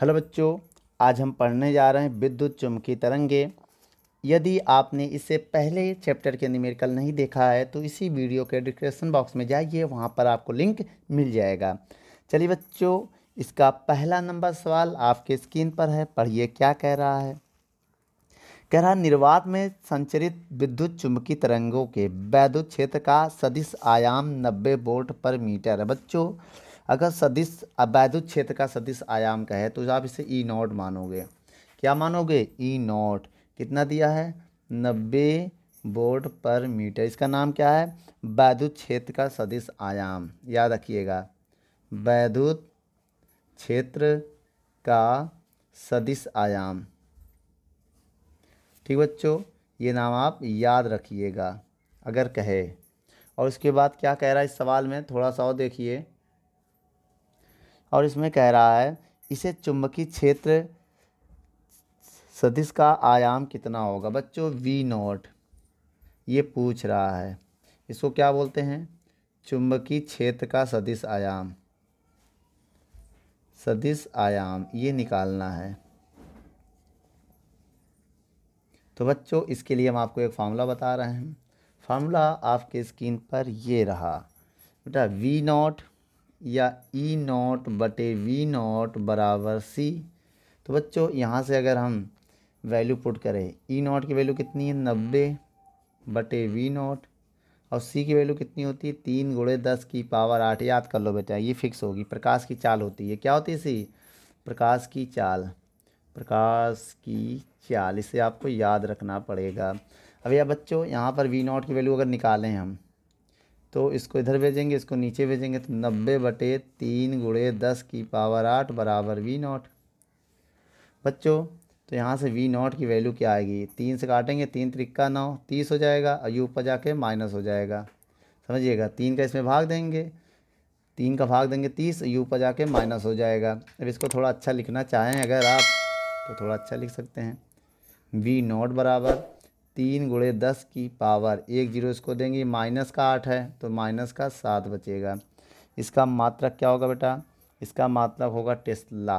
Hello बच्चों आज हम पढ़ने जा रहे हैं विद्युत चुम्बकी तरंगे यदि आपने इसे पहले चैप्टर के निमेरिकल नहीं देखा है तो इसी वीडियो के डिस्क्रिप्शन बॉक्स में जाइए वहाँ पर आपको लिंक मिल जाएगा चलिए बच्चों इसका पहला नंबर सवाल आपके स्क्रीन पर है पढ़िए क्या कह रहा है कह रहा निर्वात में संचरित विद्युत चुम्बकीय तरंगों के वैद्युत क्षेत्र का सदिश आयाम नब्बे वोल्ट पर मीटर है बच्चों अगर सदिश अवैधुत क्षेत्र का सदिश आयाम का है तो आप इसे ई e नॉट मानोगे क्या मानोगे ई e नॉट कितना दिया है नब्बे बोर्ड पर मीटर इसका नाम क्या है वैद्युत क्षेत्र का सदिश आयाम याद रखिएगा वैद्युत क्षेत्र का सदिश आयाम ठीक बच्चों ये नाम आप याद रखिएगा अगर कहे और उसके बाद क्या कह रहा है इस सवाल में थोड़ा सा और देखिए और इसमें कह रहा है इसे चुंबकीय क्षेत्र सदिश का आयाम कितना होगा बच्चों वी नोट ये पूछ रहा है इसको क्या बोलते हैं चुंबकीय क्षेत्र का सदिश आयाम सदिश आयाम ये निकालना है तो बच्चों इसके लिए हम आपको एक फार्मूला बता रहे हैं फार्मूला आपके स्क्रीन पर ये रहा बेटा वी नॉट या ई e नॉट बटे वी नॉट बराबर सी तो बच्चों यहाँ से अगर हम वैल्यू पुट करें ई e नॉट की वैल्यू कितनी है नब्बे बटे वी नॉट और सी की वैल्यू कितनी होती है तीन गुड़े दस की पावर आठ याद कर लो बेटा ये फिक्स होगी प्रकाश की चाल होती है क्या होती है सी प्रकाश की चाल प्रकाश की चाल इसे आपको याद रखना पड़ेगा अब या बच्चों यहाँ पर वी नॉट की वैल्यू अगर निकालें हम तो इसको इधर भेजेंगे इसको नीचे भेजेंगे तो नब्बे हम्म। बटे तीन गुड़े दस की पावर आठ बराबर वी नॉट बच्चों तो यहाँ से वी नॉट की वैल्यू क्या आएगी तीन से काटेंगे तीन तरीका नौ तीस हो जाएगा और यू ऊपर जाके माइनस हो जाएगा समझिएगा तीन का इसमें भाग देंगे तीन का भाग देंगे तीस यू ऊपर जाके माइनस हो जाएगा अब इसको थोड़ा अच्छा लिखना चाहें अगर आप तो थोड़ा अच्छा लिख सकते हैं वी नॉट बराबर तीन गुड़े दस की पावर एक जीरो इसको देंगे माइनस का आठ है तो माइनस का सात बचेगा इसका मात्रक क्या होगा बेटा इसका मात्रक होगा टेस्ला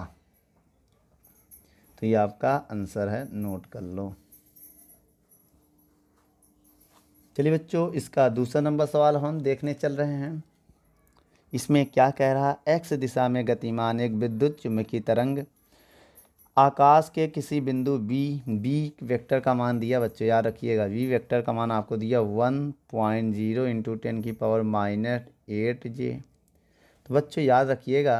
तो ये आपका आंसर है नोट कर लो चलिए बच्चों इसका दूसरा नंबर सवाल हम देखने चल रहे हैं इसमें क्या कह रहा एक्स दिशा में गतिमान एक विद्युत चुम्बकीय तरंग आकाश के किसी बिंदु बी बी वेक्टर का मान दिया बच्चों याद रखिएगा बी वेक्टर का मान आपको दिया one point zero into ten की पावर माइनस एट जे तो बच्चों याद रखिएगा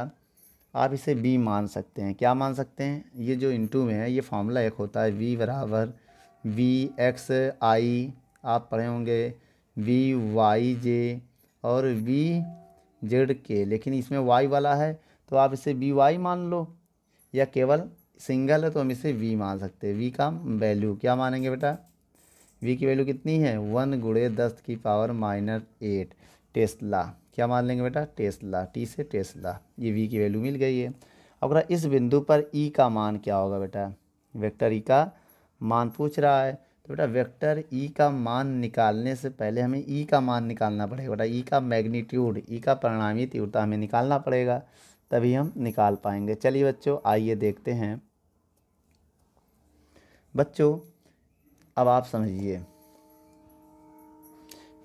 आप इसे बी मान सकते हैं क्या मान सकते हैं ये जो इंटू में है ये फार्मूला एक होता है वी बराबर वी एक्स आई आप पढ़े होंगे वी वाई जे और वी जेड के लेकिन इसमें वाई वाला है तो आप इसे वी वाई मान लो या केवल सिंगल है तो हम इसे वी मान सकते हैं वी का वैल्यू क्या मानेंगे बेटा वी की वैल्यू कितनी है वन गुड़े दस की पावर माइनस एट टेस्ला क्या मान लेंगे बेटा टेस्ला टी से टेस्ला ये वी की वैल्यू मिल गई है अगर इस बिंदु पर ई e का मान क्या होगा बेटा वेक्टर ई e का मान पूछ रहा है तो बेटा वेक्टर ई e का मान निकालने से पहले हमें ई e का मान निकालना पड़ेगा बेटा ई e का मैग्नीट्यूड ई e का परिणामी तीव्रता हमें निकालना पड़ेगा तभी हम निकाल पाएंगे चलिए बच्चों आइए देखते हैं बच्चों अब आप समझिए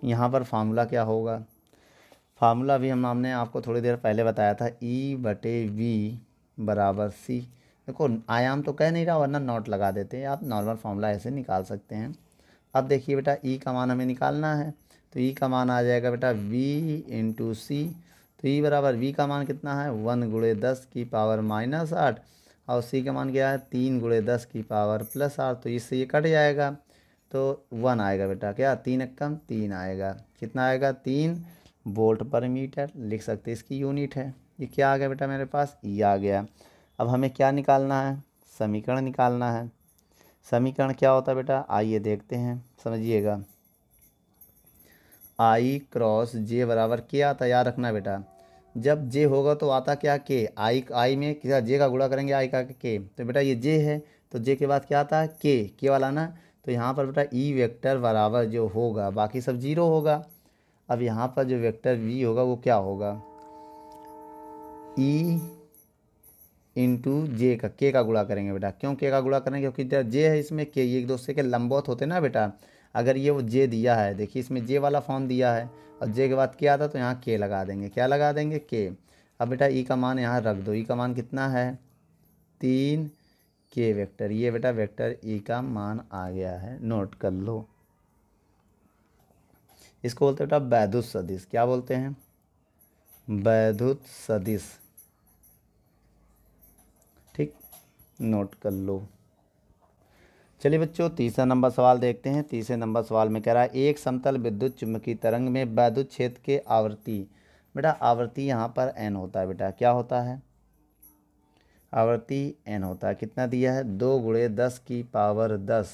यहाँ पर फार्मूला क्या होगा फार्मूला भी हम हमने आपको थोड़ी देर पहले बताया था ई e बटे वी बराबर सी देखो आयाम तो कह नहीं रहा वरना नॉट लगा देते हैं आप नॉर्मल फार्मूला ऐसे निकाल सकते हैं अब देखिए बेटा ई e का मान हमें निकालना है तो ई e का मान आ जाएगा बेटा वी इंटू सी तो ई e बराबर वी का मान कितना है वन गुड़े दस की पावर माइनस आठ और सी का मान क्या है तीन गुड़े दस की पावर प्लस आठ तो इससे ये कट जाएगा तो वन आएगा बेटा क्या तीन अक्कम तीन आएगा कितना आएगा तीन वोल्ट पर मीटर लिख सकते इसकी यूनिट है ये क्या आ गया बेटा मेरे पास ई e आ गया अब हमें क्या निकालना है समीकरण निकालना है समीकरण क्या होता है बेटा आइए देखते हैं समझिएगा आई क्रॉस जे बराबर के आता याद रखना बेटा जब जे होगा तो आता क्या के आई आई में क्या जे का गुड़ा करेंगे आई का के तो बेटा ये जे है तो जे के बाद क्या आता है के के वाला ना तो यहाँ पर बेटा ई वेक्टर बराबर जो होगा बाकी सब जीरो होगा अब यहाँ पर जो वेक्टर वी होगा वो क्या होगा ई इंटू जे का के का गुड़ा करेंगे बेटा क्यों के का गुड़ा करेंगे क्योंकि जे है इसमें के एक दूसरे के लंबौत होते ना बेटा अगर ये वो जे दिया है देखिए इसमें जे वाला फॉर्म दिया है और जे के बाद क्या आता तो यहाँ के लगा देंगे क्या लगा देंगे के अब बेटा ई e का मान यहाँ रख दो ई e का मान कितना है तीन के वेक्टर ये बेटा वेक्टर ई e का मान आ गया है नोट कर लो इसको बोलते बेटा वैधुत सदिश क्या बोलते हैं वैधुत सदिश ठीक नोट कर लो चलिए बच्चों तीसरा नंबर सवाल देखते हैं तीसरे नंबर सवाल में कह रहा है एक समतल विद्युत चुम्बकीय तरंग में वैद्युत क्षेत्र के आवृत्ति बेटा आवृत्ति यहाँ पर एन होता है बेटा क्या होता है आवृत्ति एन होता है कितना दिया है दो गुड़े दस की पावर दस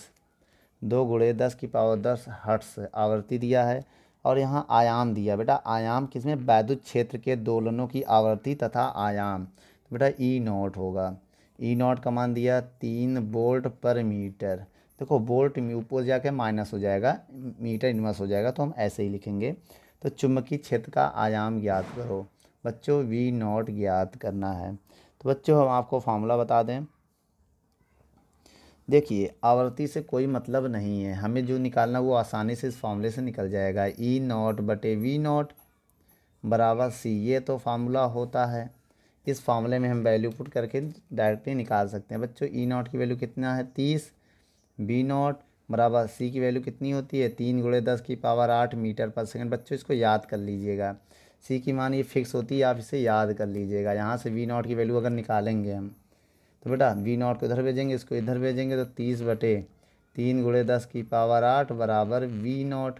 दो गुड़े दस की पावर दस हर्ट्स आवृत्ति दिया है और यहाँ आयाम दिया बेटा आयाम किसमें वैद्युत क्षेत्र के दोलनों की आवृत्ति तथा आयाम बेटा ई e नोट होगा ई नॉट का मान दिया तीन बोल्ट पर मीटर देखो बोल्ट ऊपर जाके माइनस हो जाएगा मीटर इनवर्स हो जाएगा तो हम ऐसे ही लिखेंगे तो चुंबकीय क्षेत्र का आयाम ज्ञात करो बच्चों वी नॉट ज्ञात करना है तो बच्चों हम आपको फार्मूला बता दें देखिए आवृत्ति से कोई मतलब नहीं है हमें जो निकालना वो आसानी से इस फार्मूले से निकल जाएगा ई नॉट बटे वी नॉट बराबर सी ये तो फार्मूला होता है इस फॉर्मूले में हम वैल्यू पुट करके डायरेक्टली निकाल सकते हैं बच्चों ई e नॉट की वैल्यू कितना है तीस बी नॉट बराबर सी की वैल्यू कितनी होती है तीन गुड़े दस की पावर आठ मीटर पर सेकंड बच्चों इसको याद कर लीजिएगा सी की मान ये फिक्स होती है आप इसे याद कर लीजिएगा यहाँ से वी नॉट की वैल्यू अगर निकालेंगे हम तो बेटा वी नॉट को इधर भेजेंगे इसको इधर भेजेंगे तो तीस बटे तीन गुड़े दस की पावर आठ बराबर वी नॉट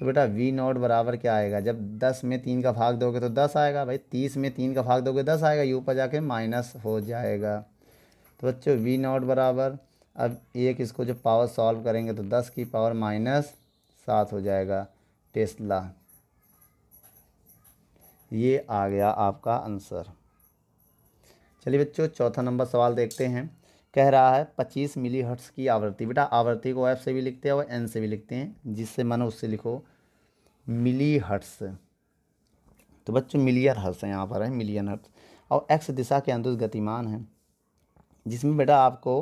तो बेटा वी नॉट बराबर क्या आएगा जब दस में तीन का भाग दोगे तो दस आएगा भाई तीस में तीन का भाग दोगे दस आएगा यू पर जाके माइनस हो जाएगा तो बच्चों वी नॉट बराबर अब एक इसको जब पावर सॉल्व करेंगे तो दस की पावर माइनस सात हो जाएगा टेस्ला ये आ गया आपका आंसर चलिए बच्चों चौथा नंबर सवाल देखते हैं कह रहा है 25 मिली हर्ट्स की आवृत्ति बेटा आवृत्ति को एफ से भी लिखते हैं और एन से भी लिखते हैं जिससे मानो उससे लिखो मिली हर्ट्स तो बच्चों मिलियन हर्ट्स हैं यहाँ पर है मिलियन हर्ट्स और एक्स दिशा के अंदर गतिमान है जिसमें बेटा आपको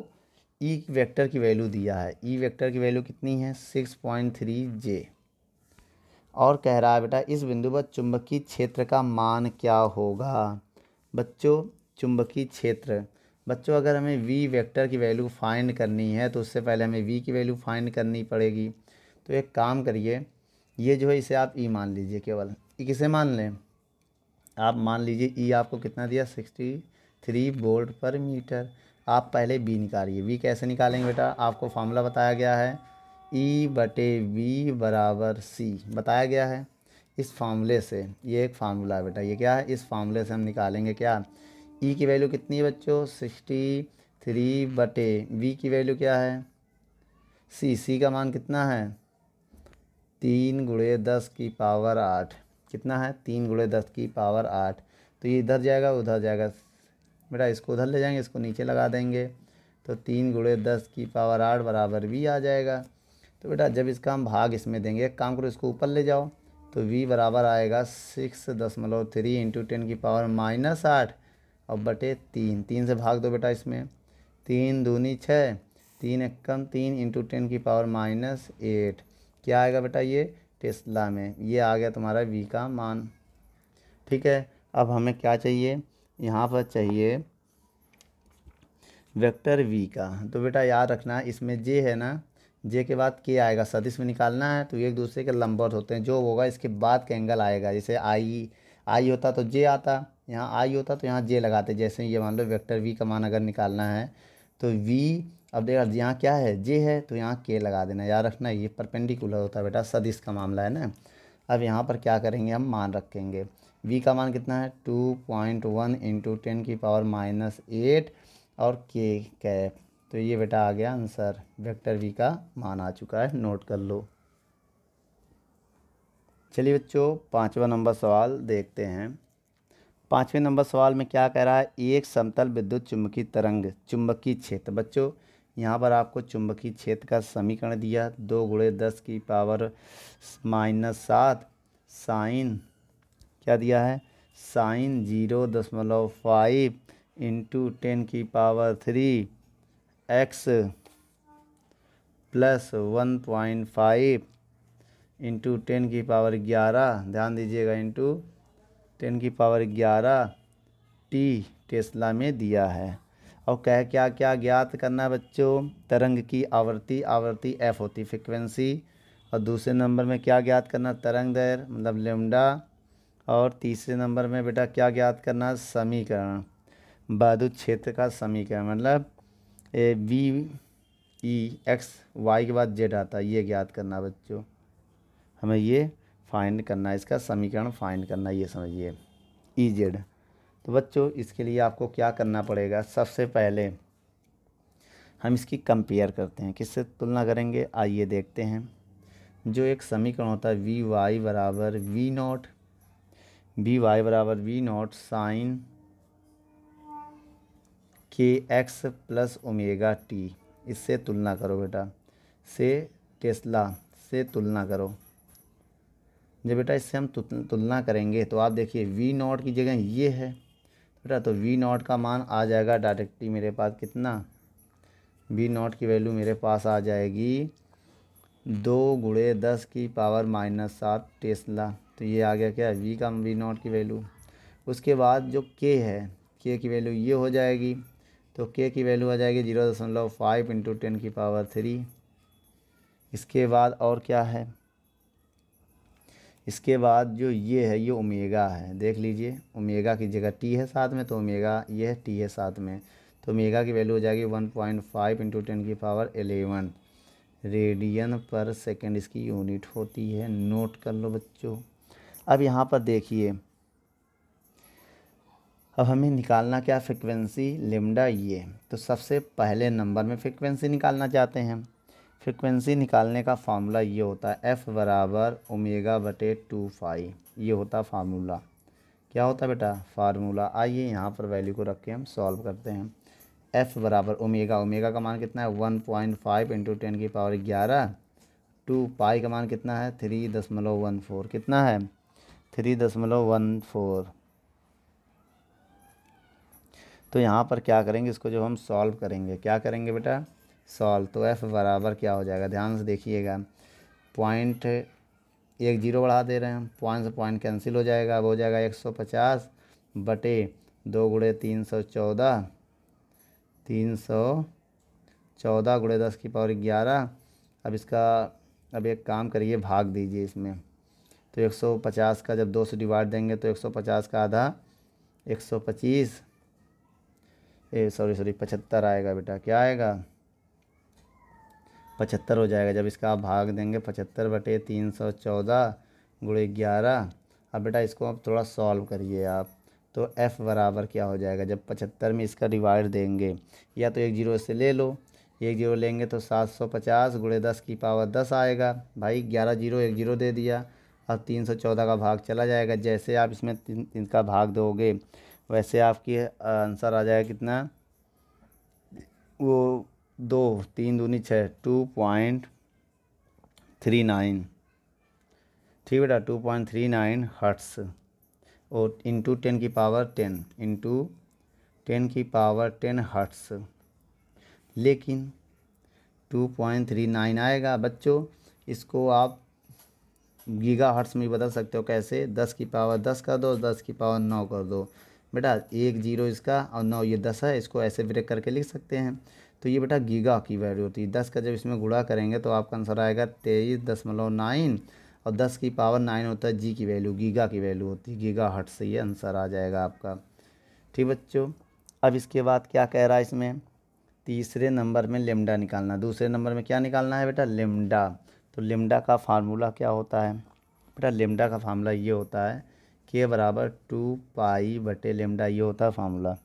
ई e वेक्टर की वैल्यू दिया है ई e वेक्टर की वैल्यू कितनी है सिक्स पॉइंट थ्री जे और कह रहा है बेटा इस बिंदु पर चुंबकीय क्षेत्र का मान क्या होगा बच्चों चुंबकीय क्षेत्र बच्चों अगर हमें वी वेक्टर की वैल्यू फाइंड करनी है तो उससे पहले हमें वी की वैल्यू फाइंड करनी पड़ेगी तो एक काम करिए ये जो है इसे आप ई e मान लीजिए केवल e किसे मान लें आप मान लीजिए ई e आपको कितना दिया सिक्सटी थ्री वोल्ट पर मीटर आप पहले बी निकालिए वी कैसे निकालेंगे बेटा आपको फार्मूला बताया गया है ई बटे वी बराबर सी बताया गया है इस फार्मूले से ये एक फार्मूला है बेटा ये क्या है इस फार्मूले से हम निकालेंगे क्या ई e की वैल्यू कितनी है बच्चों सिक्सटी थ्री बटे वी की वैल्यू क्या है सी सी का मान कितना है तीन गुड़े दस की पावर आठ कितना है तीन गुड़े दस की पावर आठ तो ये इधर जाएगा उधर जाएगा बेटा इसको उधर ले जाएंगे इसको नीचे लगा देंगे तो तीन गुड़े दस की पावर आठ बराबर भी आ जाएगा तो बेटा जब इसका हम भाग इसमें देंगे एक काम करो इसको ऊपर ले जाओ तो वी बराबर आएगा सिक्स दशमलव थ्री इंटू टेन की पावर माइनस आठ और बटे तीन तीन से भाग दो बेटा इसमें तीन दूनी छः तीन एक्कम तीन इंटू टेन की पावर माइनस एट क्या आएगा बेटा ये टेस्ला में ये आ गया तुम्हारा वी का मान ठीक है अब हमें क्या चाहिए यहाँ पर चाहिए वेक्टर वी का तो बेटा याद रखना इसमें जे है ना जे के बाद के आएगा सदिश में निकालना है तो एक दूसरे के लंबर होते हैं जो होगा इसके बाद के एंगल आएगा जैसे आई आई होता तो जे आता यहाँ आई होता तो यहाँ जे लगाते जैसे ये मान लो वेक्टर वी का मान अगर निकालना है तो वी अब देखा यहाँ क्या है जे है तो यहाँ के लगा देना याद रखना ये परपेंडिकुलर होता है बेटा सदिश का मामला है ना अब यहाँ पर क्या करेंगे हम मान रखेंगे वी का मान कितना है two point one into ten की पावर माइनस एट और के कैप तो ये बेटा आ गया आंसर वेक्टर वी का मान आ चुका है नोट कर लो चलिए बच्चों पाँचवा नंबर सवाल देखते हैं पाँचवें नंबर सवाल में क्या कह रहा है एक समतल विद्युत चुंबकीय तरंग चुंबकीय क्षेत्र बच्चों यहाँ पर आपको चुंबकीय क्षेत्र का समीकरण दिया दो गुड़े दस की पावर माइनस सात साइन क्या दिया है साइन जीरो दशमलव फाइव इंटू टेन की power three X plus one point five into ten की पावर ग्यारह ध्यान दीजिएगा इंटू टेन की पावर ग्यारह टी टेस्ला में दिया है और कह क्या क्या ज्ञात करना है बच्चों तरंग की आवृत्ति आवृत्ति एफ होती फ्रिक्वेंसी और दूसरे नंबर में क्या ज्ञात करना तरंग दैर मतलब लेमडा और तीसरे नंबर में बेटा क्या ज्ञात करना समीकरण बहादुर क्षेत्र का समीकरण मतलब A B E X Y के बाद जेड आता है ये ज्ञात करना बच्चों हमें ये फाइंड करना इसका समीकरण फाइंड करना ये समझिए ई e जेड तो बच्चों इसके लिए आपको क्या करना पड़ेगा सबसे पहले हम इसकी कंपेयर करते हैं किससे तुलना करेंगे आइए देखते हैं जो एक समीकरण होता है वी वाई बराबर वी नॉट वी वाई बराबर V nought sine K X plus omega T इससे तुलना करो बेटा से टेस्ला से तुलना करो जब बेटा इससे हम तुलना करेंगे तो आप देखिए वी नॉट की जगह ये है तो बेटा तो वी नॉट का मान आ जाएगा डायरेक्टली मेरे पास कितना वी नॉट की वैल्यू मेरे पास आ जाएगी दो गुड़े दस की पावर माइनस सात टेस्ला तो ये आ गया क्या वी का वी नॉट की वैल्यू उसके बाद जो के है के की वैल्यू ये हो जाएगी तो के की वैल्यू आ जाएगी जीरो दशमलव फाइव इंटू टेन की पावर थ्री इसके बाद और क्या है इसके बाद जो ये है ये ओमेगा है देख लीजिए ओमेगा की जगह टी है साथ में तो ओमेगा ये है टी है साथ में तो ओमेगा की वैल्यू हो जाएगी one point five into ten की पावर एलेवन रेडियन पर सेकेंड इसकी यूनिट होती है नोट कर लो बच्चों अब यहाँ पर देखिए अब हमें निकालना क्या फ्रिक्वेंसी लिमडा ये तो सबसे पहले नंबर में फ्रिक्वेंसी निकालना चाहते हैं फ्रिक्वेंसी निकालने का फार्मूला ये होता है एफ़ बराबर ओमेगा बटे टू फाई ये होता फार्मूला क्या होता है बेटा फार्मूला आइए यहाँ पर वैल्यू को रख के हम सॉल्व करते हैं एफ़ बराबर ओमेगा ओमेगा का मान कितना है one point five into ten की पावर ग्यारह टू पाई का मान कितना है थ्री दशमलव वन फोर कितना है थ्री दशमलव वन फोर तो यहाँ पर क्या करेंगे इसको जो हम सॉल्व करेंगे क्या करेंगे बेटा सॉल्व तो एफ़ बराबर क्या हो जाएगा ध्यान से देखिएगा पॉइंट एक जीरो बढ़ा दे रहे हैं पॉइंट से पॉइंट कैंसिल हो जाएगा अब हो जाएगा एक सौ पचास बटे दो गुड़े तीन सौ चौदह तीन सौ चौदह गुड़े दस की पावर ग्यारह अब इसका अब एक काम करिए भाग दीजिए इसमें तो एक सौ पचास का जब दो से डिवाइड देंगे तो एक सौ पचास का आधा एक सौ पच्चीस ए सॉरी सॉरी पचहत्तर आएगा बेटा क्या आएगा पचहत्तर हो जाएगा जब इसका आप भाग देंगे पचहत्तर बटे तीन सौ चौदह गुड़े ग्यारह अब बेटा इसको आप थोड़ा सॉल्व करिए आप तो एफ़ बराबर क्या हो जाएगा जब पचहत्तर में इसका डिवाइड देंगे या तो एक जीरो से ले लो एक जीरो लेंगे तो सात सौ पचास गुड़े दस की पावर दस आएगा भाई ग्यारह जीरो एक जीरो दे दिया अब तीन सौ चौदह का भाग चला जाएगा जैसे आप इसमें तीन, तीन का भाग दोगे वैसे आपकी आंसर आ जाएगा कितना वो दो तीन दूनी छः टू पॉइंट थ्री नाइन ठीक बेटा two point three nine hertz और इंटू टेन की पावर टेन इंटू टेन की पावर टेन हर्ट्स लेकिन टू पॉइंट थ्री नाइन आएगा बच्चों इसको आप गीगा हर्ट्स में बदल सकते हो कैसे दस की पावर दस कर दो दस की पावर नौ कर दो बेटा एक जीरो इसका और नौ ये दस है इसको ऐसे ब्रेक करके लिख सकते हैं तो ये बेटा गीगा की वैल्यू होती है दस का जब इसमें गुड़ा करेंगे तो आपका आंसर आएगा तेईस दशमलव नाइन और दस की पावर नाइन होता है जी की वैल्यू गीगा की वैल्यू होती है गीगा हट से ये आंसर आ जाएगा आपका ठीक बच्चों अब इसके बाद क्या कह रहा है इसमें तीसरे नंबर में लेमडा निकालना दूसरे नंबर में क्या निकालना है बेटा लेमडा तो लेमडा का फार्मूला क्या होता है बेटा लेमडा का फार्मूला ये होता है के बराबर टू पाई बटे लेमडा ये होता है फार्मूला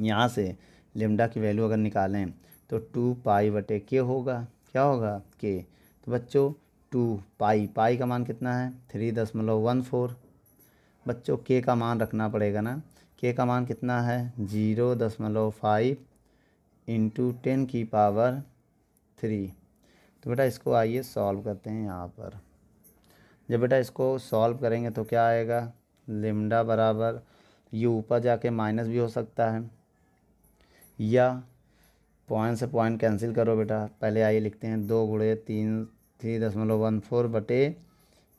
यहाँ से लेमडा की वैल्यू अगर निकालें तो टू पाई बटे के होगा क्या होगा के तो बच्चों टू पाई पाई का मान कितना है थ्री दशमलव वन फोर बच्चों के का मान रखना पड़ेगा ना के का मान कितना है जीरो दशमलव फाइव इंटू टेन की पावर थ्री तो बेटा इसको आइए सॉल्व करते हैं यहाँ पर जब बेटा इसको सॉल्व करेंगे तो क्या आएगा लिमडा बराबर ये ऊपर जाके माइनस भी हो सकता है या पॉइंट से पॉइंट कैंसिल करो बेटा पहले आइए लिखते हैं दो गुड़े तीन थ्री दशमलव वन फोर बटे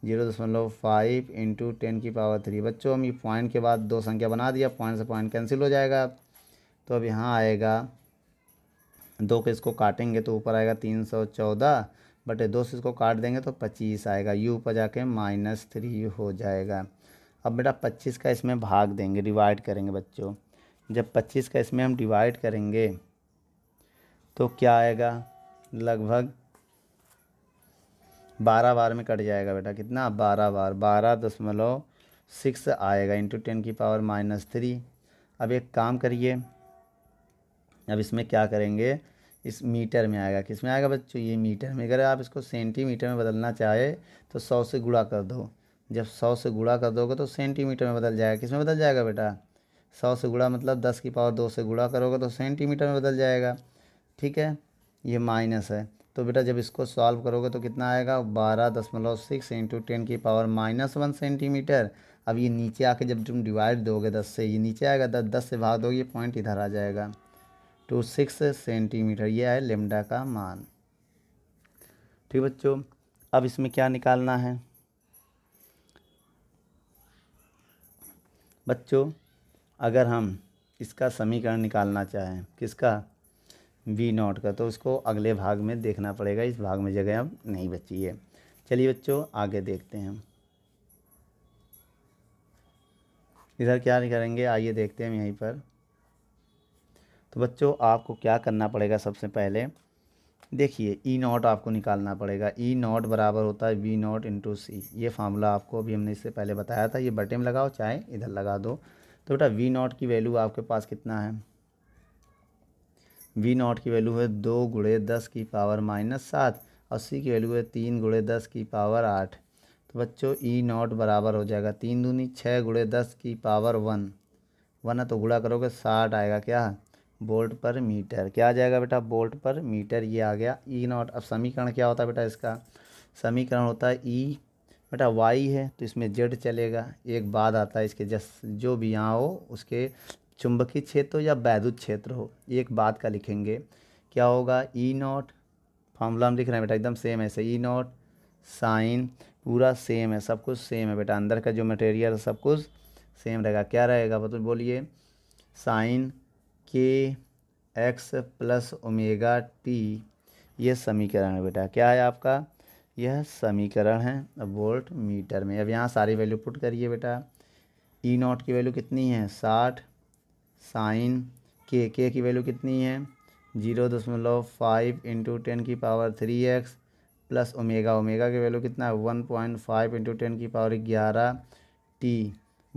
जीरो दशमलव फाइव इंटू टेन की पावर थ्री बच्चों हम ये पॉइंट के बाद दो संख्या बना दिया पॉइंट से पॉइंट कैंसिल हो जाएगा तो अब यहाँ आएगा दो के इसको काटेंगे तो ऊपर आएगा तीन सौ चौदह बटे दो से इसको काट देंगे तो पच्चीस आएगा यू पर जाके माइनस थ्री हो जाएगा अब बेटा पच्चीस का इसमें भाग देंगे डिवाइड करेंगे बच्चों जब पच्चीस का इसमें हम डिवाइड करेंगे तो क्या आएगा लगभग बारह बार में कट जाएगा बेटा कितना बारह बार बारह दशमलव सिक्स आएगा इंटू टेन की पावर माइनस थ्री अब एक काम करिए अब इसमें क्या करेंगे इस मीटर में आएगा किस में आएगा बच्चों ये मीटर में अगर आप इसको सेंटीमीटर में बदलना चाहे तो सौ से गुड़ा कर दो जब सौ से गुड़ा कर दोगे तो सेंटीमीटर में बदल जाएगा किस में बदल जाएगा बेटा सौ से गुड़ा मतलब दस की पावर दो से गुड़ा करोगे तो सेंटीमीटर में बदल जाएगा ठीक है ये माइनस है तो बेटा जब इसको सॉल्व करोगे तो कितना आएगा बारह दशमलव सिक्स इंटू टेन की पावर माइनस वन सेंटीमीटर अब ये नीचे आके जब तुम डिवाइड दोगे दस से ये नीचे आएगा दस दस से भाग दोगे ये पॉइंट इधर आ जाएगा टू सिक्स सेंटीमीटर ये है लेमडा का मान ठीक बच्चों अब इसमें क्या निकालना है बच्चों अगर हम इसका समीकरण निकालना चाहें किसका वी नॉट का तो उसको अगले भाग में देखना पड़ेगा इस भाग में जगह अब नहीं बची है चलिए बच्चों आगे देखते हैं इधर क्या करेंगे आइए देखते हैं यहीं पर तो बच्चों आपको क्या करना पड़ेगा सबसे पहले देखिए ई e नॉट आपको निकालना पड़ेगा ई e नॉट बराबर होता है वी नॉट इंटू सी ये फार्मूला आपको अभी हमने इससे पहले बताया था ये बटे में लगाओ चाहे इधर लगा दो तो बेटा वी नॉट की वैल्यू आपके पास कितना है वी नॉट की वैल्यू है दो गुड़े दस की पावर माइनस सात और सी की वैल्यू है तीन गुड़े दस की पावर आठ तो बच्चों ई e नॉट बराबर हो जाएगा तीन दूनी छः गुड़े दस की पावर वन वन तो गुड़ा करोगे साठ आएगा क्या बोल्ट पर मीटर क्या आ जाएगा बेटा बोल्ट पर मीटर ये आ गया ई e नॉट अब समीकरण क्या होता है बेटा इसका समीकरण होता है ई e बेटा वाई है तो इसमें जेड चलेगा एक बाद आता है इसके जस जो भी यहाँ हो उसके चुंबकीय क्षेत्र हो या वैद्युत क्षेत्र हो एक बात का लिखेंगे क्या होगा ई नॉट फार्मूला हम लिख रहे हैं बेटा एकदम सेम है ई नॉट साइन पूरा सेम है सब कुछ सेम है बेटा अंदर का जो मटेरियल सब कुछ सेम रहेगा क्या रहेगा बतुल बोलिए sign K X plus omega T ये समीकरण है बेटा क्या है आपका यह समीकरण है वोल्ट मीटर में अब यहाँ सारी वैल्यू पुट करिए बेटा ई e नॉट की वैल्यू कितनी है साठ साइन के के की वैल्यू कितनी है जीरो दशमलव फाइव इंटू टेन की power three X plus omega omega की वैल्यू कितना है one point five into ten की पावर ग्यारह टी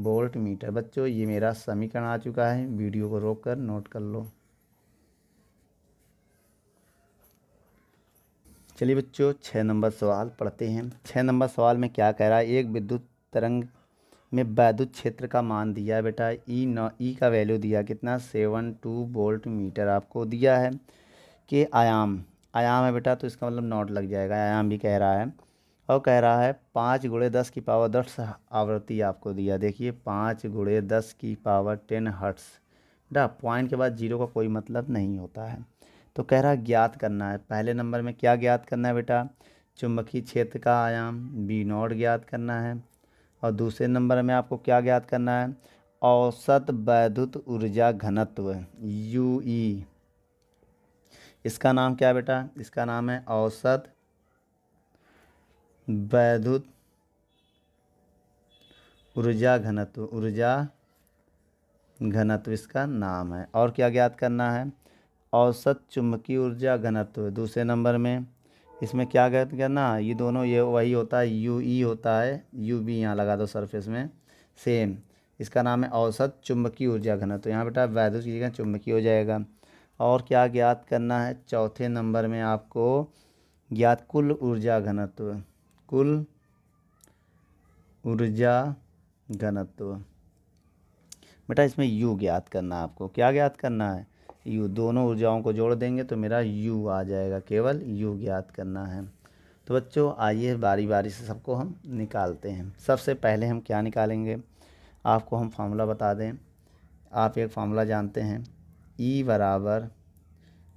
वोल्ट मीटर बच्चों ये मेरा समीकरण आ चुका है वीडियो को रोक कर नोट कर लो चलिए बच्चों छः नंबर सवाल पढ़ते हैं छः नंबर सवाल में क्या कह रहा है एक विद्युत तरंग में वैद्युत क्षेत्र का मान दिया है बेटा ई नौ ई का वैल्यू दिया कितना सेवन टू वोल्ट मीटर आपको दिया है कि आयाम आयाम है बेटा तो इसका मतलब नॉट लग जाएगा आयाम भी कह रहा है और कह रहा है पाँच गुड़े दस की पावर दस आवृत्ति आपको दिया देखिए पाँच गुड़े दस की पावर टेन हर्ट्स बेटा पॉइंट के बाद जीरो का कोई मतलब नहीं होता है तो कह रहा ज्ञात करना है पहले नंबर में क्या ज्ञात करना है बेटा चुंबकीय क्षेत्र का आयाम बी नॉट ज्ञात करना है और दूसरे नंबर में आपको क्या ज्ञात करना है औसत वैद्युत ऊर्जा घनत्व यू ई e। इसका नाम क्या है बेटा इसका नाम है औसत वैद्युत ऊर्जा घनत्व ऊर्जा घनत्व इसका नाम है और क्या ज्ञात करना है औसत चुंबकीय ऊर्जा घनत्व दूसरे नंबर में इसमें क्या करना ये दोनों ये वही होता है यू ई e होता है यू बी यहाँ लगा दो सरफेस में सेम इसका नाम है औसत चुंबकीय ऊर्जा घनत्व यहाँ बेटा वैद्य की जगह चुंबकीय हो जाएगा और क्या ज्ञात करना है चौथे नंबर में आपको ज्ञात कुल ऊर्जा घनत्व कुल ऊर्जा घनत्व बेटा इसमें यू ज्ञात करना है आपको क्या ज्ञात करना है यू दोनों ऊर्जाओं को जोड़ देंगे तो मेरा यू आ जाएगा केवल यू ज्ञात करना है तो बच्चों आइए बारी बारी से सबको हम निकालते हैं सबसे पहले हम क्या निकालेंगे आपको हम फार्मूला बता दें आप एक फार्मूला जानते हैं ई बराबर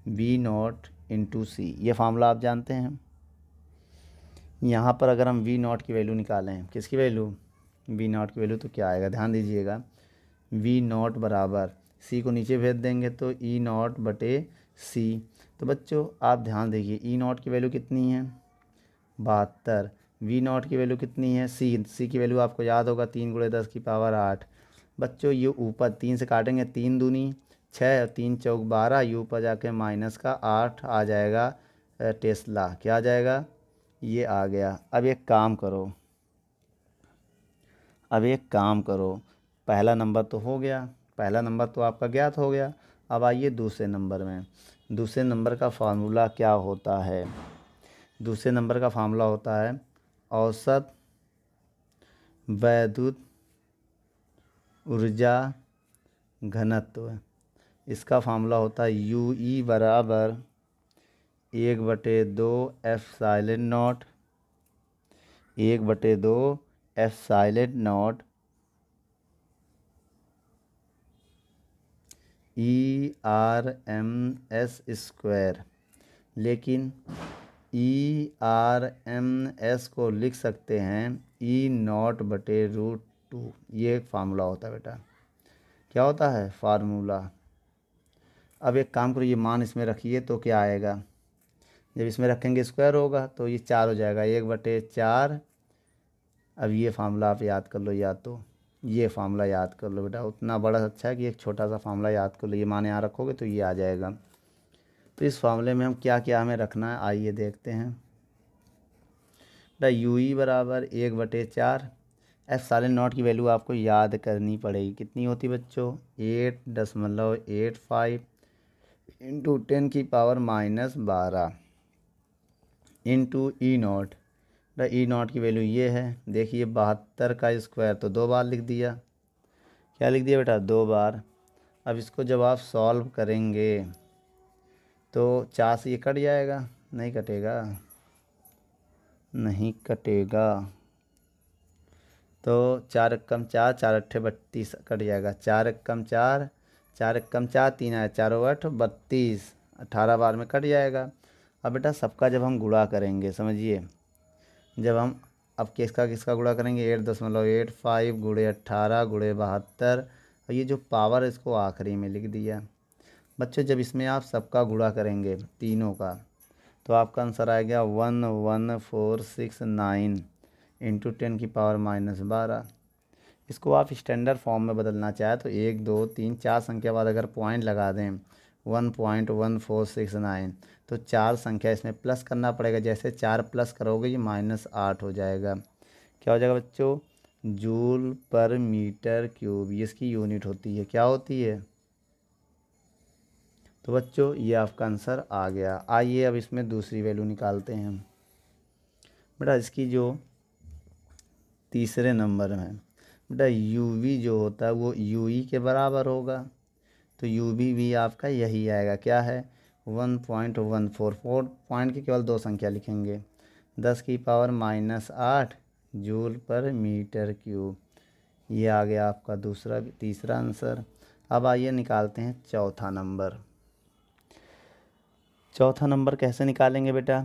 वी नॉट इंटू सी ये फार्मूला आप जानते हैं यहाँ पर अगर हम वी नॉट की वैल्यू निकालें किसकी वैल्यू वी नॉट की वैल्यू तो क्या आएगा ध्यान दीजिएगा वी नॉट बराबर सी को नीचे भेज देंगे तो ई e नॉट बटे सी तो बच्चों आप ध्यान देखिए ई e नॉट की वैल्यू कितनी है बहत्तर वी नॉट की वैल्यू कितनी है सी सी की वैल्यू आपको याद होगा तीन गुड़े दस की पावर आठ बच्चों ये ऊपर तीन से काटेंगे तीन दूनी छः और तीन चौक बारह ये ऊपर जाके माइनस का आठ आ जाएगा टेस्ला क्या आ जाएगा ये आ गया अब एक काम करो अब एक काम करो पहला नंबर तो हो गया पहला नंबर तो आपका ज्ञात हो गया अब आइए दूसरे नंबर में दूसरे नंबर का फार्मूला क्या होता है दूसरे नंबर का फार्मूला होता है औसत वैद्युत ऊर्जा घनत्व इसका फार्मूला होता है यू ई e बराबर एक बटे दो एफ साइलेंट नॉट एक बटे दो F silent nought E R M S square लेकिन ई आर एम एस को लिख सकते हैं ई e नॉट बटे रूट टू ये एक फार्मूला होता है बेटा क्या होता है फार्मूला अब एक काम करो ये मान इसमें रखिए तो क्या आएगा जब इसमें रखेंगे स्क्वायर होगा तो ये चार हो जाएगा एक बटे चार अब ये फार्मूला आप याद कर लो या तो ये फार्मूला याद कर लो बेटा उतना बड़ा अच्छा है कि एक छोटा सा फार्मूला याद कर लो ये मान यहाँ रखोगे तो ये आ जाएगा तो इस फार्मूले में हम क्या क्या हमें रखना है आइए देखते हैं बेटा यू ई e बराबर एक बटे चार एफ साल नोट की वैल्यू आपको याद करनी पड़ेगी कितनी होती बच्चों एट दशमलव एट फाइव इंटू टेन की पावर माइनस बारह इंटू ई e नोट बेटा ई नॉट की वैल्यू ये है देखिए बहत्तर का स्क्वायर तो दो बार लिख दिया क्या लिख दिया बेटा दो बार अब इसको जब आप सॉल्व करेंगे तो चार से ये कट जाएगा नहीं कटेगा नहीं कटेगा तो चार कम चार चार अट्ठे बत्तीस कट जाएगा चार कम चार चार कम चार तीन आया चारों आठ बत्तीस अठारह बार में कट जाएगा अब बेटा सबका जब हम गुड़ा करेंगे समझिए जब हम अब किसका किसका गुड़ा करेंगे एट दशमलव एट फाइव गुड़े अट्ठारह गुड़े बहत्तर और ये जो पावर है इसको आखिरी में लिख दिया बच्चों जब इसमें आप सबका गुड़ा करेंगे तीनों का तो आपका आंसर आएगा one one four six nine into ten की पावर माइनस बारह इसको आप स्टैंडर्ड फॉर्म में बदलना चाहें तो एक दो तीन चार संख्या बाद अगर पॉइंट लगा दें one point one four six nine तो चार संख्या इसमें प्लस करना पड़ेगा जैसे चार प्लस करोगे ये माइनस आठ हो जाएगा क्या हो जाएगा बच्चों जूल पर मीटर क्यूब इसकी यूनिट होती है क्या होती है तो बच्चों ये आपका आंसर आ गया आइए अब इसमें दूसरी वैल्यू निकालते हैं बेटा इसकी जो तीसरे नंबर में बेटा यू वी जो होता है वो यू ई e के बराबर होगा तो यू बी भी आपका यही आएगा क्या है one point one four four point की केवल दो संख्या लिखेंगे दस की पावर माइनस आठ जूल पर मीटर क्यूब ये आ गया आपका दूसरा तीसरा आंसर अब आइए निकालते हैं चौथा नंबर चौथा नंबर कैसे निकालेंगे बेटा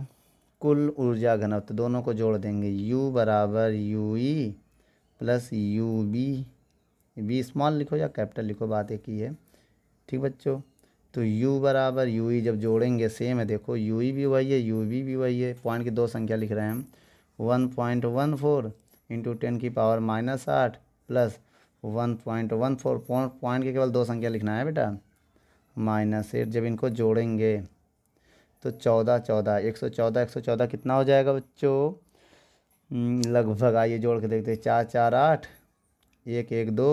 कुल ऊर्जा घनत्व दोनों को जोड़ देंगे U बराबर U E plus U B B small लिखो या कैपिटल लिखो बात एक ही है ठीक बच्चों तो u बराबर यू ई e जब जोड़ेंगे सेम है देखो यू ई e भी वही है यू वी भी वही है पॉइंट की दो संख्या लिख रहे हैं हम one point one four into ten की पावर माइनस आठ plus one point one four point के केवल दो संख्या लिखना है बेटा माइनस एट जब इनको जोड़ेंगे तो चौदह चौदह एक सौ चौदह एक सौ चौदह कितना हो जाएगा बच्चों हम्म, लगभग आइए जोड़ के देखते चार चार आठ एक एक दो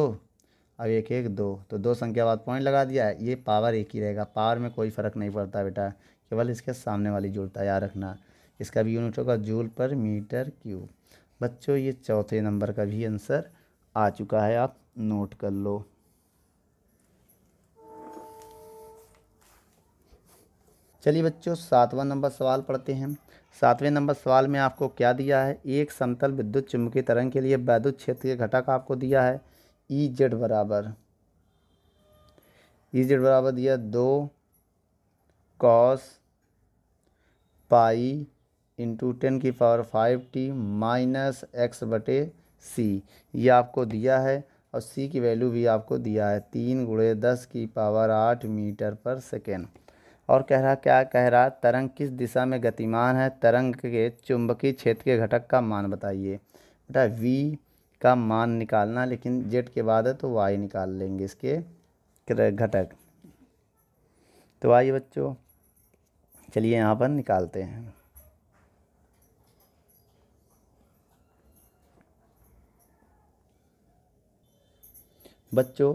अब एक एक दो तो दो संख्या बाद पॉइंट लगा दिया है ये पावर एक ही रहेगा पावर में कोई फ़र्क नहीं पड़ता बेटा केवल इसके सामने वाली जुड़ता याद रखना इसका भी यूनिट होगा जूल पर मीटर क्यूब बच्चों ये चौथे नंबर का भी आंसर आ चुका है आप नोट कर लो चलिए बच्चों सातवां नंबर सवाल पढ़ते हैं सातवें नंबर सवाल में आपको क्या दिया है एक समतल विद्युत चुंबकीय तरंग के लिए वैद्युत क्षेत्र के घटक आपको दिया है ई जेड बराबर ई जेड बराबर दिया दो कॉस पाई इंटू टेन की power five T minus X बटे सी ये आपको दिया है और सी की वैल्यू भी आपको दिया है तीन गुड़े दस की पावर आठ मीटर पर सेकेंड और कह रहा क्या कह रहा तरंग किस दिशा में गतिमान है तरंग के चुंबकीय क्षेत्र के घटक का मान बताइए बेटा वी का मान निकालना लेकिन जेड के बाद है तो वाई निकाल लेंगे इसके घटक तो आइए बच्चों चलिए यहाँ पर निकालते हैं बच्चों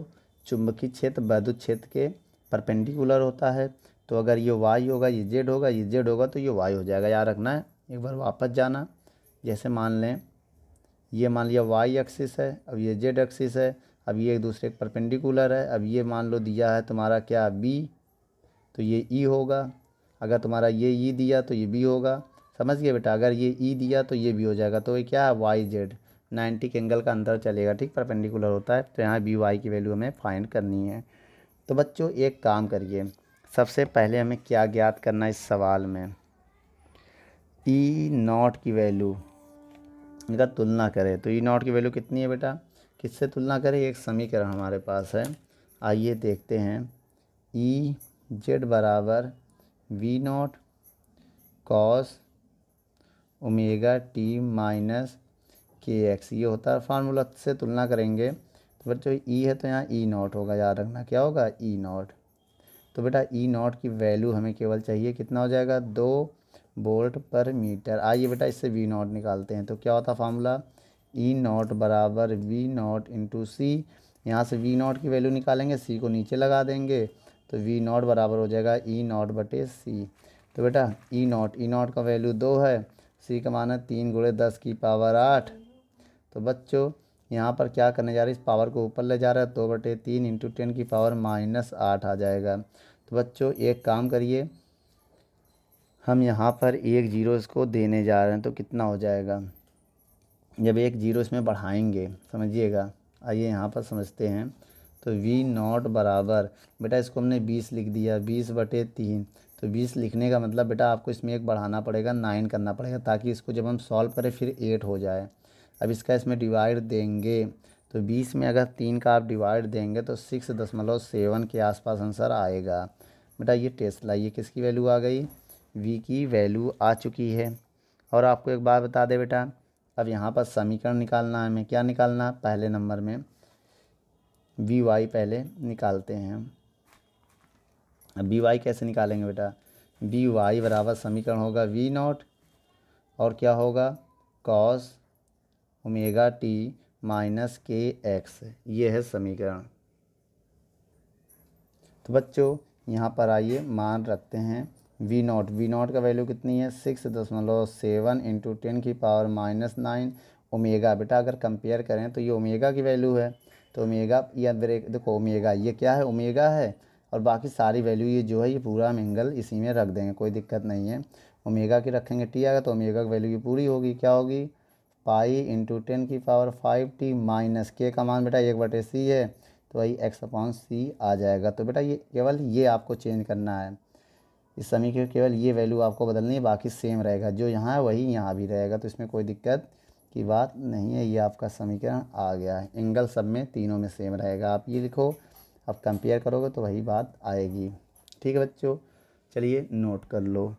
चुंबकीय क्षेत्र वैद्युत क्षेत्र के परपेंडिकुलर होता है तो अगर ये वाई होगा ये जेड होगा ये जेड होगा तो ये वाई हो जाएगा याद रखना है एक बार वापस जाना जैसे मान लें ये मान लिया वाई एक्सिस है अब ये जेड एक्सिस है अब ये एक दूसरे के परपेंडिकुलर है अब ये मान लो दिया है तुम्हारा क्या बी तो ये ई e होगा अगर तुम्हारा ये ई e दिया तो ये बी होगा समझ गए बेटा अगर ये ई e दिया तो ये बी हो जाएगा तो ये क्या है वाई जेड नाइन्टी के एंगल का अंदर चलेगा ठीक परपेंडिकुलर होता है तो यहाँ बी वाई की वैल्यू हमें फाइंड करनी है तो बच्चों एक काम करिए सबसे पहले हमें क्या ज्ञात करना है इस सवाल में ई नॉट की वैल्यू इनका तुलना करें तो ई नॉट की वैल्यू कितनी है बेटा किससे तुलना करें एक समीकरण हमारे पास है आइए देखते हैं ई e जेड बराबर V nought cos omega T minus K X ये होता है फार्मूला से तुलना करेंगे तो बच्चों ई e है तो यहाँ ई e नॉट होगा याद रखना क्या होगा ई नॉट तो बेटा ई नॉट की वैल्यू हमें केवल चाहिए कितना हो जाएगा दो वोल्ट पर मीटर आइए बेटा इससे वी नॉट निकालते हैं तो क्या होता फार्मूला ई नॉट बराबर वी नॉट इंटू सी यहाँ से वी नॉट की वैल्यू निकालेंगे सी को नीचे लगा देंगे तो वी नॉट बराबर हो जाएगा ई e नॉट बटे सी तो बेटा ई नॉट ई नॉट का वैल्यू दो है सी का माना तीन गुड़े दस की पावर आठ तो बच्चों यहाँ पर क्या करने जा रहे हैं इस पावर को ऊपर ले जा रहा है दो बटे तीन इंटू टेन की पावर माइनस आठ आ जाएगा तो बच्चों एक काम करिए हम यहाँ पर एक ज़ीरो इसको देने जा रहे हैं तो कितना हो जाएगा जब एक ज़ीरो इसमें बढ़ाएंगे समझिएगा आइए यहाँ पर समझते हैं तो वी नॉट बराबर बेटा इसको हमने बीस लिख दिया बीस बटे तीन तो बीस लिखने का मतलब बेटा आपको इसमें एक बढ़ाना पड़ेगा नाइन करना पड़ेगा ताकि इसको जब हम सॉल्व करें फिर एट हो जाए अब इसका इसमें डिवाइड देंगे तो बीस में अगर तीन का आप डिवाइड देंगे तो सिक्स दशमलव सेवन के आसपास आंसर आएगा बेटा ये टेस्ट लाइए किसकी वैल्यू आ गई वी की वैल्यू आ चुकी है और आपको एक बात बता दे बेटा अब यहाँ पर समीकरण निकालना है हमें क्या निकालना है पहले नंबर में वी वाई पहले निकालते हैं अब वी वाई कैसे निकालेंगे बेटा वी वाई बराबर समीकरण होगा वी नॉट और क्या होगा cos omega T minus K X ये है समीकरण तो बच्चों यहाँ पर आइए मान रखते हैं वी नॉट वी नॉट का वैल्यू कितनी है सिक्स दशमलव सेवन इंटू टेन की पावर माइनस नाइन ओमेगा बेटा अगर कंपेयर करें तो ये ओमेगा की वैल्यू है तो ओमेगा या ब्रेक देखो ओमेगा ये क्या है ओमेगा है और बाकी सारी वैल्यू ये जो है ये पूरा हम एंगल इसी में रख देंगे कोई दिक्कत नहीं है ओमेगा की रखेंगे टी आएगा तो ओमेगा की वैल्यू ये पूरी होगी क्या होगी पाई इंटू टेन की power five T minus K का मान बेटा एक बटे सी है तो वही एक्स अपॉन सी आ जाएगा तो बेटा ये केवल ये आपको चेंज करना है इस समीकरण केवल ये वैल्यू आपको बदलनी है बाकी सेम रहेगा जो यहाँ है वही यहाँ भी रहेगा तो इसमें कोई दिक्कत की बात नहीं है ये आपका समीकरण आ गया है एंगल सब में तीनों में सेम रहेगा आप ये लिखो आप कंपेयर करोगे तो वही बात आएगी ठीक है बच्चों चलिए नोट कर लो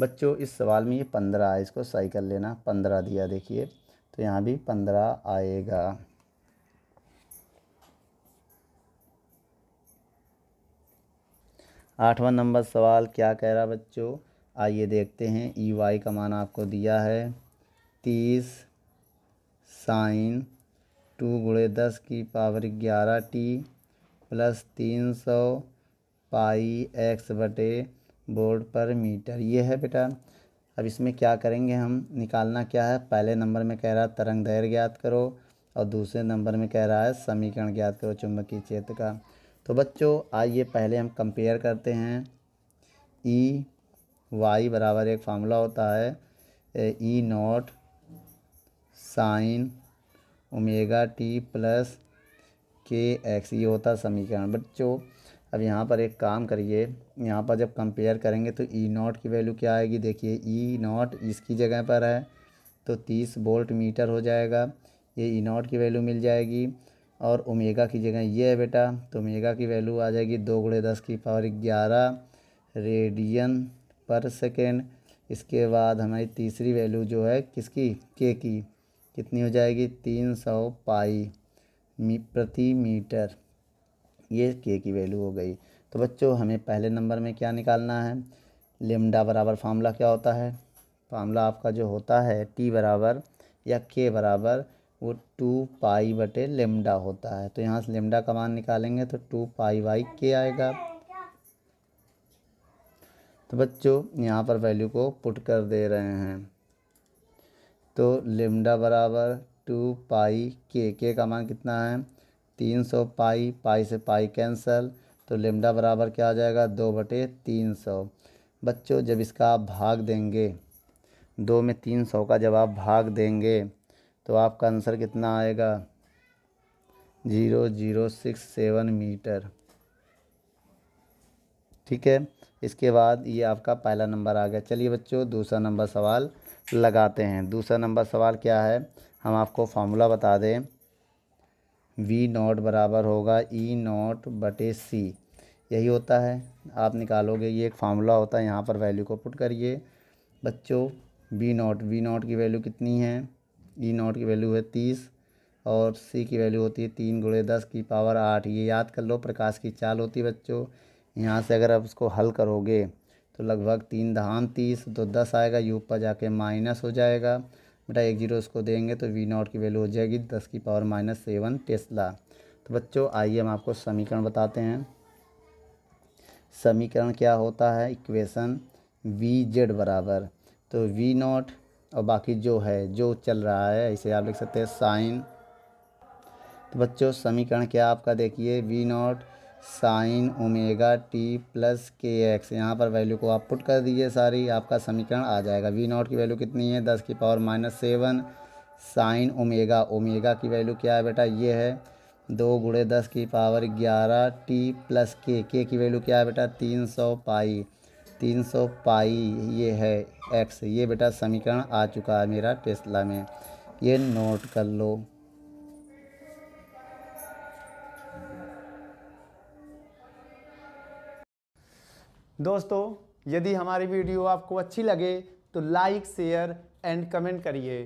बच्चों इस सवाल में ये पंद्रह है इसको सही कर लेना पंद्रह दिया देखिए तो यहाँ भी पंद्रह आएगा आठवां नंबर सवाल क्या कह रहा बच्चों आइए देखते हैं ई e वाई का मान आपको दिया है तीस साइन टू गुड़े दस की पावर ग्यारह टी प्लस तीन सौ पाई एक्स बटे बोर्ड पर मीटर ये है बेटा अब इसमें क्या करेंगे हम निकालना क्या है पहले नंबर में कह रहा है तरंग दैर्घ्य ज्ञात करो और दूसरे नंबर में कह रहा है समीकरण ज्ञात करो चुंबकीय क्षेत्र का तो बच्चों आइए पहले हम कंपेयर करते हैं ई e, वाई बराबर एक फार्मूला होता है E nought sine omega T plus K X ये होता समीकरण बच्चों अब यहाँ पर एक काम करिए यहाँ पर जब कंपेयर करेंगे तो ई e नॉट की वैल्यू क्या आएगी देखिए ई e नॉट इसकी जगह पर है तो तीस वोल्ट मीटर हो जाएगा ये ई नॉट की वैल्यू मिल जाएगी और ओमेगा की जगह ये है बेटा तो ओमेगा की वैल्यू आ जाएगी दो गुड़े दस की पावर ग्यारह रेडियन पर सेकेंड इसके बाद हमारी तीसरी वैल्यू जो है किसकी के की कितनी हो जाएगी तीन सौ पाई मी प्रति मीटर ये के की वैल्यू हो गई तो बच्चों हमें पहले नंबर में क्या निकालना है लिमडा बराबर फार्मूला क्या होता है फार्मूला आपका जो होता है टी बराबर या के बराबर वो टू पाई बटे लेमडा होता है तो यहाँ से लेमडा का मान निकालेंगे तो टू पाई वाई के आएगा तो बच्चों यहाँ पर वैल्यू को पुट कर दे रहे हैं तो लेमडा बराबर टू पाई के के का मान कितना है तीन सौ पाई पाई से पाई कैंसल तो लेमडा बराबर क्या आ जाएगा दो बटे तीन सौ बच्चों जब इसका आप भाग देंगे दो में तीन सौ का जब आप भाग देंगे तो आपका आंसर कितना आएगा zero zero six seven metre ठीक है इसके बाद ये आपका पहला नंबर आ गया चलिए बच्चों दूसरा नंबर सवाल लगाते हैं दूसरा नंबर सवाल क्या है हम आपको फार्मूला बता दें वी नॉट बराबर होगा ई e नॉट बटे सी यही होता है आप निकालोगे ये एक फार्मूला होता है यहाँ पर वैल्यू को पुट करिए बच्चों वी नॉट वी नॉट की वैल्यू कितनी है डी नॉट की वैल्यू है तीस और सी की वैल्यू होती है तीन गुड़े दस की पावर आठ ये याद कर लो प्रकाश की चाल होती है बच्चों यहाँ से अगर आप उसको हल करोगे तो लगभग तीन दहान तीस तो दस आएगा यू पर जाके माइनस हो जाएगा बेटा एक जीरो उसको देंगे तो वी नॉट की वैल्यू हो जाएगी दस की पावर माइनस सेवन टेस्ला तो बच्चों आइए हम आपको समीकरण बताते हैं समीकरण क्या होता है इक्वेशन वी जेड बराबर तो वी नॉट और बाकी जो है जो चल रहा है इसे आप लिख सकते हैं साइन तो बच्चों समीकरण क्या आपका देखिए V nought sine omega T plus K X यहाँ पर वैल्यू को आप पुट कर दीजिए सारी आपका समीकरण आ जाएगा वी नॉट की वैल्यू कितनी है दस की power minus seven sine omega omega की वैल्यू क्या है बेटा ये है दो गुड़े दस की पावर ग्यारह टी प्लस के के की वैल्यू क्या है बेटा तीन सौ पाई तीन सौ पाई ये है एक्स ये बेटा समीकरण आ चुका है मेरा टेस्ला में ये नोट कर लो दोस्तों यदि हमारी वीडियो आपको अच्छी लगे तो लाइक शेयर एंड कमेंट करिए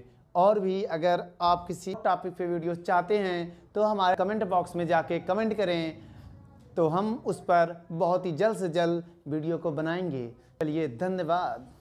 और भी अगर आप किसी टॉपिक पे वीडियो चाहते हैं तो हमारे कमेंट बॉक्स में जाके कमेंट करें तो हम उस पर बहुत ही जल्द से जल्द वीडियो को बनाएंगे चलिए धन्यवाद